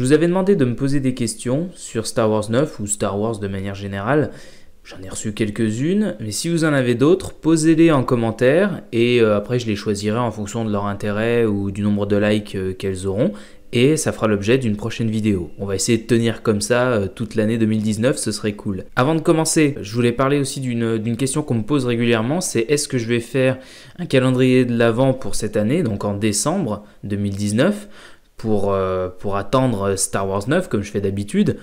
Je vous avais demandé de me poser des questions sur Star Wars 9 ou Star Wars de manière générale. J'en ai reçu quelques-unes, mais si vous en avez d'autres, posez-les en commentaire et euh, après je les choisirai en fonction de leur intérêt ou du nombre de likes euh, qu'elles auront et ça fera l'objet d'une prochaine vidéo. On va essayer de tenir comme ça euh, toute l'année 2019, ce serait cool. Avant de commencer, je voulais parler aussi d'une question qu'on me pose régulièrement, c'est est-ce que je vais faire un calendrier de l'avant pour cette année, donc en décembre 2019 pour, euh, pour attendre Star Wars 9 comme je fais d'habitude.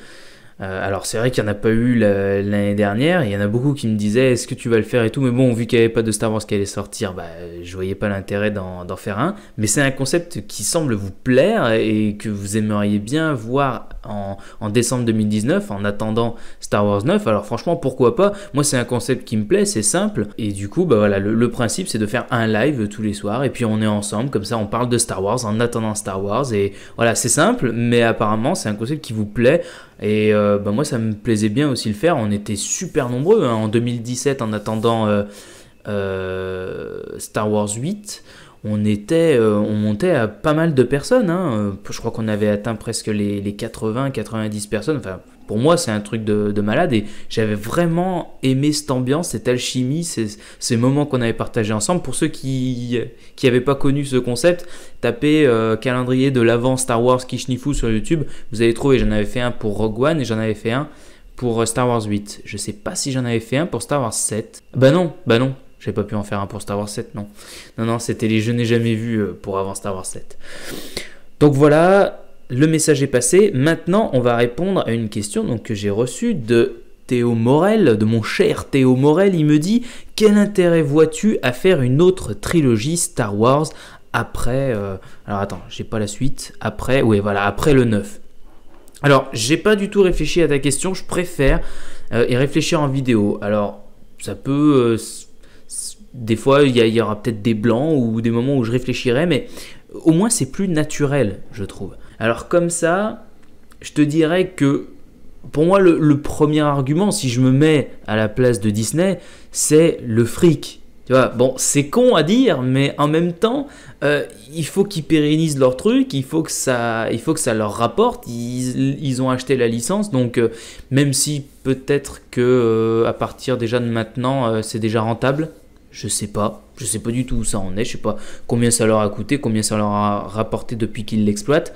Euh, alors c'est vrai qu'il n'y en a pas eu l'année dernière, il y en a beaucoup qui me disaient est-ce que tu vas le faire et tout, mais bon vu qu'il n'y avait pas de Star Wars qui allait sortir, bah, je voyais pas l'intérêt d'en faire un. Mais c'est un concept qui semble vous plaire et que vous aimeriez bien voir en, décembre 2019 en attendant Star Wars 9. Alors franchement, pourquoi pas Moi, c'est un concept qui me plaît, c'est simple. Et du coup, bah voilà, le, principe, c'est de faire un live tous les soirs et puis on est ensemble, comme ça, on parle de Star Wars en attendant Star Wars. Et voilà, c'est simple, mais apparemment, c'est un concept qui vous plaît. Et euh, bah, moi, ça me plaisait bien aussi le faire. On était super nombreux hein, en 2017 en attendant euh, euh, Star Wars 8 on était, euh, on montait à pas mal de personnes. Hein. Euh, je crois qu'on avait atteint presque les, 80-90 personnes. Enfin, pour moi, c'est un truc de, malade et j'avais vraiment aimé cette ambiance, cette alchimie, ces, moments qu'on avait partagés ensemble. Pour ceux qui n'avaient pas connu ce concept, tapez euh, calendrier de l'avant Star Wars Kishnifu sur YouTube. Vous allez trouver, j'en avais fait un pour Rogue One et j'en avais fait un pour Star Wars 8. Je sais pas si j'en avais fait un pour Star Wars 7. Bah non, bah non, j'ai pas pu en faire un pour Star Wars 7, non. Non, non, c'était les je n'ai jamais vu euh, pour avant Star Wars 7. Donc voilà, le message est passé. Maintenant, on va répondre à une question donc, que j'ai reçue de Théo Morel, de mon cher Théo Morel. Il me dit Quel intérêt vois-tu à faire une autre trilogie Star Wars après. Euh, alors attends, j'ai pas la suite. Après, oui, voilà, après le 9. Alors, j'ai pas du tout réfléchi à ta question. Je préfère euh, y réfléchir en vidéo. Alors, ça peut des fois, il y, aura peut-être des blancs ou des moments où je réfléchirai, mais au moins c'est plus naturel, je trouve. Alors comme ça, je te dirais que pour moi, le, premier argument, si je me mets à la place de Disney, c'est le fric. Tu vois, bon, c'est con à dire, mais en même temps, euh, il faut qu'ils pérennisent leur truc, il faut que ça, il faut que ça leur rapporte. Ils, ont acheté la licence, donc euh, même si peut-être que euh, à partir déjà de maintenant, c'est déjà rentable, je sais pas, je sais pas du tout où ça en est, je sais pas combien ça leur a coûté, combien ça leur a rapporté depuis qu'ils l'exploitent.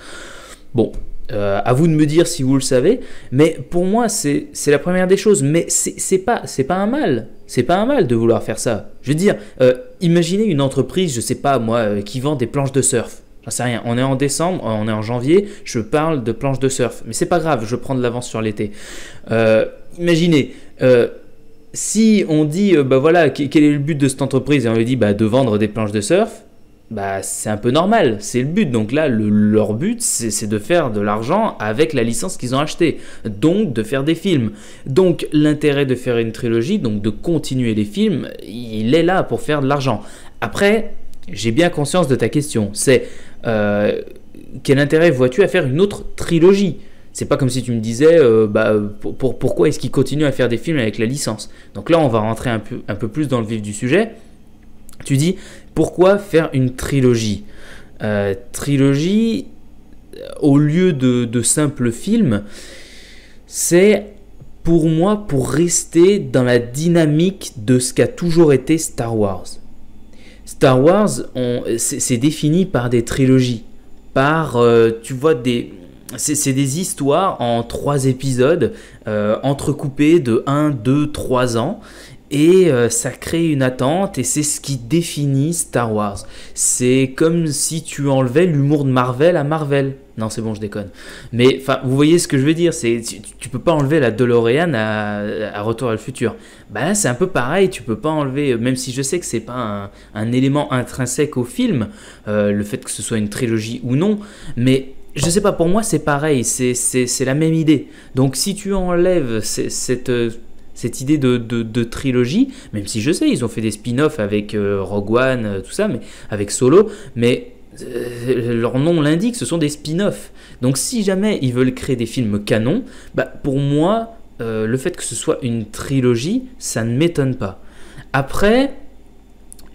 Bon, euh, à vous de me dire si vous le savez, mais pour moi c'est la première des choses. Mais c'est pas c'est pas un mal, c'est pas un mal de vouloir faire ça. Je veux dire, euh, imaginez une entreprise, je sais pas moi, euh, qui vend des planches de surf. J'en sais rien. On est en décembre, on est en janvier. Je parle de planches de surf, mais c'est pas grave. Je prends de l'avance sur l'été. imaginez si on dit, euh, bah voilà, quel est le but de cette entreprise Et on lui dit, bah de vendre des planches de surf, bah c'est un peu normal, c'est le but. Donc là, leur but, c'est de faire de l'argent avec la licence qu'ils ont achetée, donc de faire des films. Donc l'intérêt de faire une trilogie, donc de continuer les films, il est là pour faire de l'argent. Après, j'ai bien conscience de ta question, c'est euh, quel intérêt vois-tu à faire une autre trilogie c'est pas comme si tu me disais euh, bah, pour, pourquoi est-ce qu'ils continuent à faire des films avec la licence. Donc là, on va rentrer un peu, un peu plus dans le vif du sujet. Tu dis pourquoi faire une trilogie euh, Trilogie, euh, au lieu de, de simples films, c'est pour moi pour rester dans la dynamique de ce qu'a toujours été Star Wars. Star Wars, c'est défini par des trilogies, par, tu vois, des, c'est des histoires en trois épisodes, euh, entrecoupées de 1, 2, trois ans. Et euh, ça crée une attente et c'est ce qui définit Star Wars. C'est comme si tu enlevais l'humour de Marvel à Marvel. Non, c'est bon, je déconne. Mais vous voyez ce que je veux dire. tu, ne peux pas enlever la DeLorean à, Retour à le futur. Bah c'est un peu pareil. Tu peux pas enlever, euh, même si je sais que c'est pas un, élément intrinsèque au film, le fait que ce soit une trilogie ou non. Mais je sais pas, pour moi c'est pareil, c'est la même idée. Donc si tu enlèves cette, euh, cette idée de, trilogie, même si je sais, ils ont fait des spin-offs avec euh, Rogue One, euh, tout ça, mais avec Solo, mais leur nom l'indique, ce sont des spin-offs. Donc si jamais ils veulent créer des films canons, bah, pour moi, le fait que ce soit une trilogie, ça ne m'étonne pas. Après,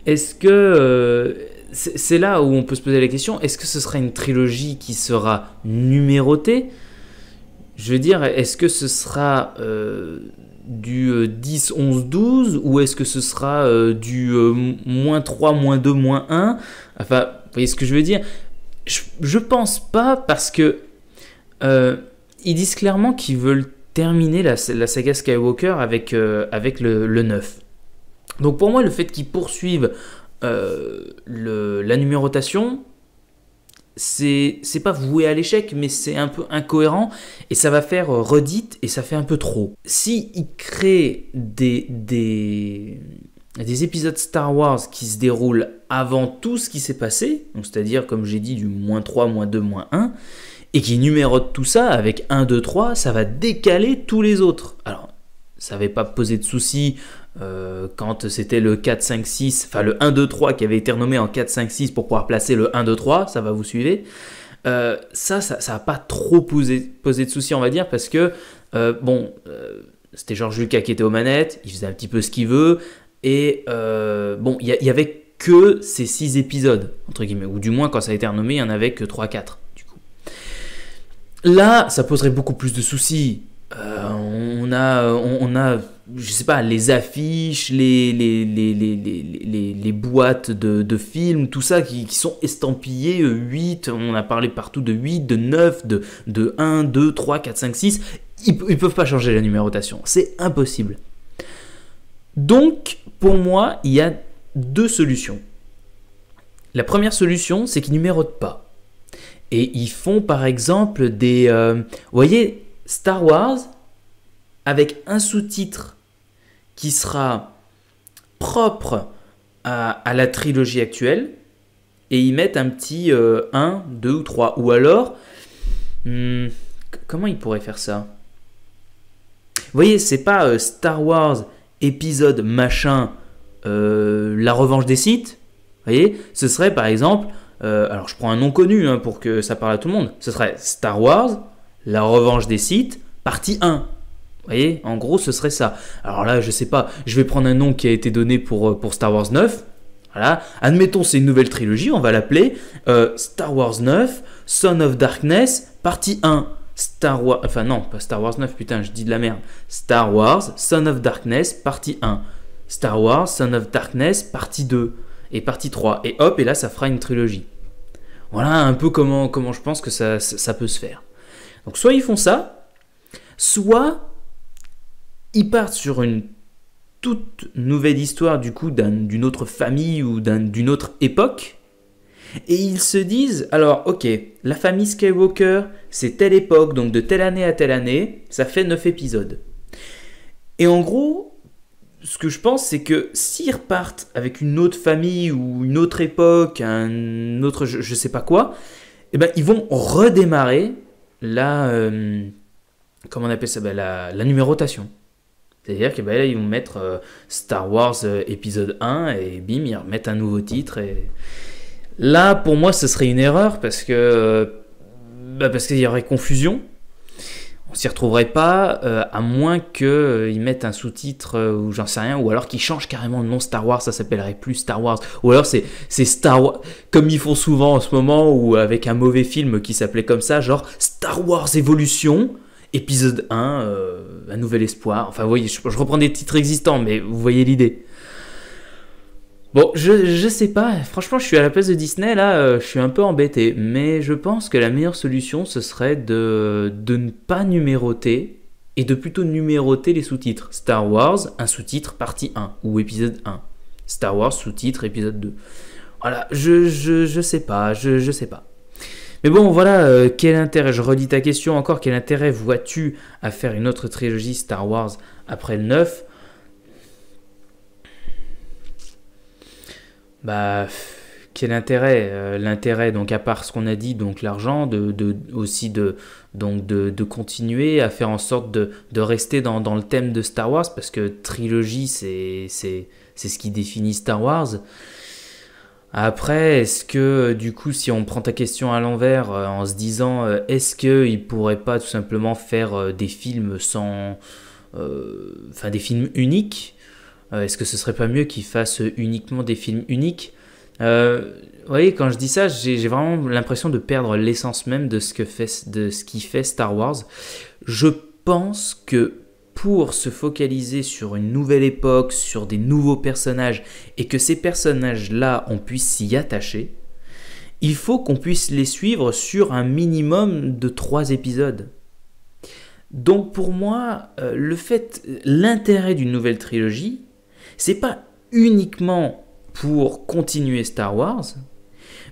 est-ce que c'est là où on peut se poser la question, est-ce que ce sera une trilogie qui sera numérotée Je veux dire, est-ce que ce sera euh, du 10, 11, 12 ou est-ce que ce sera euh, du euh, moins 3, moins 2, moins 1 Enfin, vous voyez ce que je veux dire je, je, pense pas parce que ils disent clairement qu'ils veulent terminer la, la, saga Skywalker avec, avec le, le 9. Donc pour moi, le fait qu'ils poursuivent euh, la numérotation, c'est pas voué à l'échec, mais c'est un peu incohérent et ça va faire euh, redite et ça fait un peu trop. Si il crée des, des, épisodes Star Wars qui se déroulent avant tout ce qui s'est passé, c'est-à-dire comme j'ai dit du moins 3, moins 2, moins 1, et qui numérote tout ça avec 1, 2, 3, ça va décaler tous les autres. Alors, ça va pas poser de soucis euh, quand c'était le 4, 5, 6, enfin le 1, 2, 3 qui avait été renommé en 4, 5, 6 pour pouvoir placer le 1, 2, 3, ça va vous suivre euh, ça, ça n'a pas trop posé, de soucis, on va dire, parce que, euh, bon, c'était Georges Lucas qui était aux manettes, il faisait un petit peu ce qu'il veut, et bon, il y, avait que ces 6 épisodes, entre guillemets, ou du moins quand ça a été renommé, il n'y en avait que 3, 4, du coup. Là, ça poserait beaucoup plus de soucis. on a, on a je sais pas, les affiches, les, les, boîtes de, films, tout ça qui, sont estampillés 8, euh, on a parlé partout de 8, de 9, de, 1, 2, 3, 4, 5, 6, ils, ne peuvent pas changer la numérotation, c'est impossible. Donc, pour moi, il y a deux solutions. La première solution, c'est qu'ils numérotent pas. Et ils font par exemple des... Euh, vous voyez, Star Wars, avec un sous-titre qui sera propre à, la trilogie actuelle et y mettre un petit 1, euh, 2 ou 3. Ou alors, hmm, comment ils pourraient faire ça Vous voyez, c'est pas euh, Star Wars épisode machin, euh, la revanche des sites. Vous voyez, ce serait par exemple, alors je prends un nom connu hein, pour que ça parle à tout le monde, ce serait Star Wars, La Revanche des sites, partie 1. Vous voyez, en gros, ce serait ça. Alors là, je sais pas, je vais prendre un nom qui a été donné pour, euh, pour Star Wars 9. Voilà, admettons, c'est une nouvelle trilogie, on va l'appeler euh, Star Wars 9, Son of Darkness, partie 1. Star Wars, enfin non, pas Star Wars 9, putain, je dis de la merde. Star Wars, Son of Darkness, partie 1. Star Wars, Son of Darkness, partie 2. Et partie 3. Et hop, et là, ça fera une trilogie. Voilà un peu comment, comment je pense que ça peut se faire. Donc soit ils font ça, soit ils partent sur une toute nouvelle histoire du coup d'une autre famille ou d'une autre époque. Et ils se disent, alors ok, la famille Skywalker, c'est telle époque, donc de telle année à telle année, ça fait 9 épisodes. Et en gros, ce que je pense, c'est que s'ils repartent avec une autre famille ou une autre époque, un autre je, ne sais pas quoi, eh ben, ils vont redémarrer la... Euh, comment on appelle ça ben, la numérotation. C'est-à-dire que bah, ils vont mettre euh, Star Wars euh, épisode 1 et bim, ils remettent un nouveau titre. Là, pour moi, ce serait une erreur parce que euh, bah, parce qu'il y aurait confusion. On s'y retrouverait pas, à moins qu'ils mettent un sous-titre ou j'en sais rien, ou alors qu'ils changent carrément le nom Star Wars, ça s'appellerait plus Star Wars. Ou alors c'est Star Wars, comme ils font souvent en ce moment, ou avec un mauvais film qui s'appelait comme ça, genre Star Wars Evolution épisode 1, euh, Un nouvel espoir. Enfin, vous voyez, je, reprends des titres existants, mais vous voyez l'idée. Bon, je, je, sais pas, franchement, je suis à la place de Disney, là, euh, je suis un peu embêté, mais je pense que la meilleure solution, ce serait de, de ne pas numéroter et de plutôt numéroter les sous-titres. Star Wars, un sous-titre, partie 1, ou épisode 1. Star Wars, sous-titre, épisode 2. Voilà, je, je, je sais pas, je, je sais pas. Mais bon, voilà, euh, quel intérêt, je redis ta question encore, quel intérêt vois-tu à faire une autre trilogie Star Wars après le 9 Bah, quel intérêt euh, L'intérêt, donc à part ce qu'on a dit, donc l'argent, de, aussi de, donc de, continuer à faire en sorte de, rester dans, dans, le thème de Star Wars, parce que trilogie, c'est ce qui définit Star Wars. Après, est-ce que euh, du coup, si on prend ta question à l'envers, euh, en se disant, euh, est-ce qu'il pourrait pas tout simplement faire des films sans, enfin des films uniques Est-ce que ce serait pas mieux qu'il fasse uniquement des films uniques Vous voyez, quand je dis ça, j'ai vraiment l'impression de perdre l'essence même de ce que fait, de ce qui fait Star Wars. Je pense que pour se focaliser sur une nouvelle époque, sur des nouveaux personnages, et que ces personnages-là, on puisse s'y attacher, il faut qu'on puisse les suivre sur un minimum de trois épisodes. Donc pour moi, euh, le fait, l'intérêt d'une nouvelle trilogie, c'est pas uniquement pour continuer Star Wars,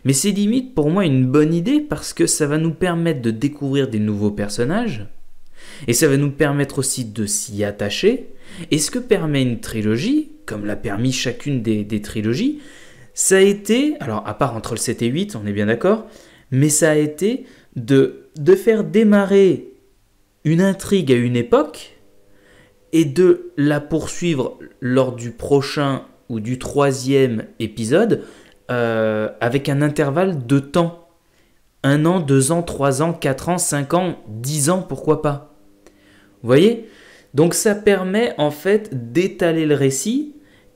mais c'est limite pour moi une bonne idée parce que ça va nous permettre de découvrir des nouveaux personnages, et ça va nous permettre aussi de s'y attacher. Et ce que permet une trilogie, comme l'a permis chacune des, trilogies, ça a été, alors à part entre le 7 et 8, on est bien d'accord, mais ça a été de, faire démarrer une intrigue à une époque et de la poursuivre lors du prochain ou du troisième épisode euh, avec un intervalle de temps. Un an, deux ans, trois ans, quatre ans, cinq ans, dix ans, pourquoi pas vous voyez Donc ça permet en fait d'étaler le récit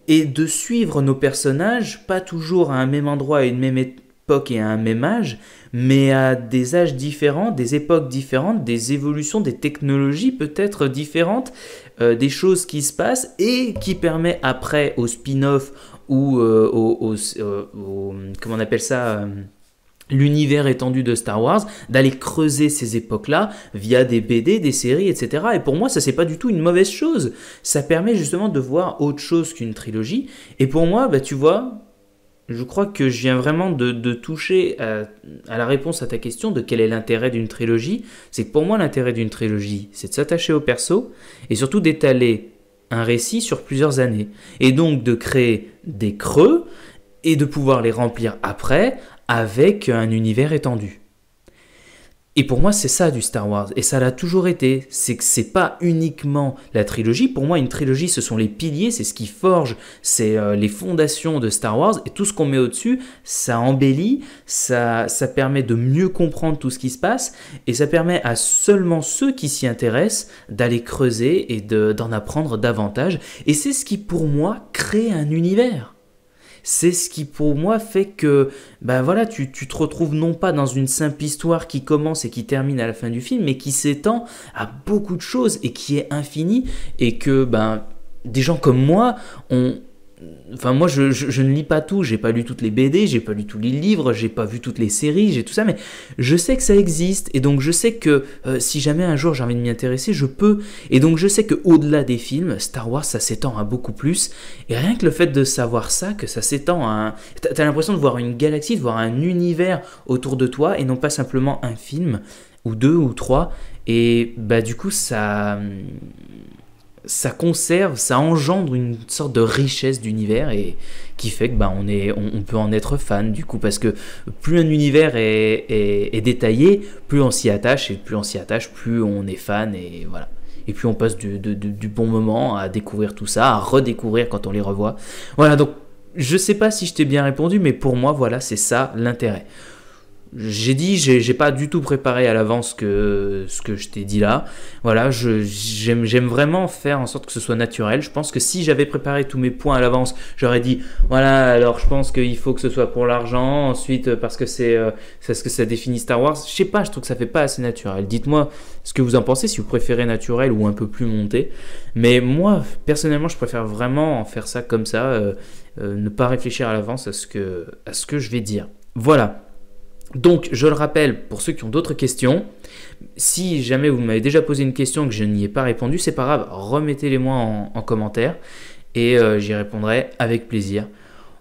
et de suivre nos personnages, pas toujours à un même endroit, à une même époque et à un même âge, mais à des âges différents, des époques différentes, des évolutions, des technologies peut-être différentes, euh, des choses qui se passent et qui permet après au spin-off ou euh, euh, au, comment on appelle ça l'univers étendu de Star Wars, d'aller creuser ces époques-là via des BD, des séries, etc. Et pour moi, ça c'est pas du tout une mauvaise chose. Ça permet justement de voir autre chose qu'une trilogie. Et pour moi, bah, tu vois, je crois que je viens vraiment de, toucher à, à, la réponse à ta question de quel est l'intérêt d'une trilogie. C'est que pour moi, l'intérêt d'une trilogie, c'est de s'attacher au perso et surtout d'étaler un récit sur plusieurs années. Et donc de créer des creux et de pouvoir les remplir après avec un univers étendu. Et pour moi, c'est ça du Star Wars, et ça l'a toujours été. C'est que c'est pas uniquement la trilogie. Pour moi, une trilogie, ce sont les piliers, c'est ce qui forge, c'est euh, les fondations de Star Wars, et tout ce qu'on met au-dessus, ça embellit, ça, permet de mieux comprendre tout ce qui se passe, et ça permet à seulement ceux qui s'y intéressent d'aller creuser et d'en apprendre davantage. Et c'est ce qui, pour moi, crée un univers. C'est ce qui pour moi fait que ben voilà, tu, te retrouves non pas dans une simple histoire qui commence et qui termine à la fin du film, mais qui s'étend à beaucoup de choses et qui est infinie et que ben des gens comme moi, ont... Enfin, moi, je, ne lis pas tout. J'ai pas lu toutes les BD, j'ai pas lu tous les livres, j'ai pas vu toutes les séries, j'ai tout ça, mais je sais que ça existe. Et donc, je sais que euh, si jamais un jour j'ai envie de m'y intéresser, je peux. Et donc, je sais que au-delà des films, Star Wars, ça s'étend à beaucoup plus. Et rien que le fait de savoir ça, que ça s'étend à un. T'as l'impression de voir une galaxie, de voir un univers autour de toi et non pas simplement un film, ou deux, ou trois. Et bah, du coup, ça ça conserve, ça engendre une sorte de richesse d'univers et qui fait que bah, on, est, on, peut en être fan du coup parce que plus un univers est, détaillé, plus on s'y attache et plus on s'y attache, plus on est fan et voilà. Et puis on passe du, du, bon moment à découvrir tout ça, à redécouvrir quand on les revoit. Voilà donc je sais pas si je t'ai bien répondu mais pour moi voilà c'est ça l'intérêt j'ai dit, j'ai pas du tout préparé à l'avance que, ce que je t'ai dit là. Voilà, j'aime vraiment faire en sorte que ce soit naturel. Je pense que si j'avais préparé tous mes points à l'avance, j'aurais dit, voilà, alors je pense qu'il faut que ce soit pour l'argent, ensuite parce que c'est euh, ce que ça définit Star Wars. Je sais pas, je trouve que ça fait pas assez naturel. Dites-moi ce que vous en pensez, si vous préférez naturel ou un peu plus monté. Mais moi, personnellement, je préfère vraiment en faire ça comme ça, euh, euh, ne pas réfléchir à l'avance à, ce que, à ce que je vais dire. Voilà. Donc, je le rappelle pour ceux qui ont d'autres questions, si jamais vous m'avez déjà posé une question que je n'y ai pas répondu, c'est pas grave, remettez-les-moi en, commentaire et euh, j'y répondrai avec plaisir.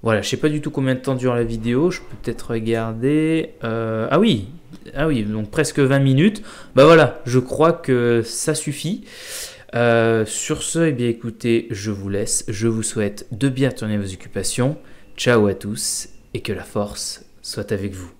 Voilà, je sais pas du tout combien de temps dure la vidéo, je peux peut-être regarder. Euh, ah oui, ah oui, donc presque 20 minutes. Bah voilà, je crois que ça suffit. Euh, sur ce, eh bien écoutez, je vous laisse. Je vous souhaite de bien tourner vos occupations. Ciao à tous et que la force soit avec vous.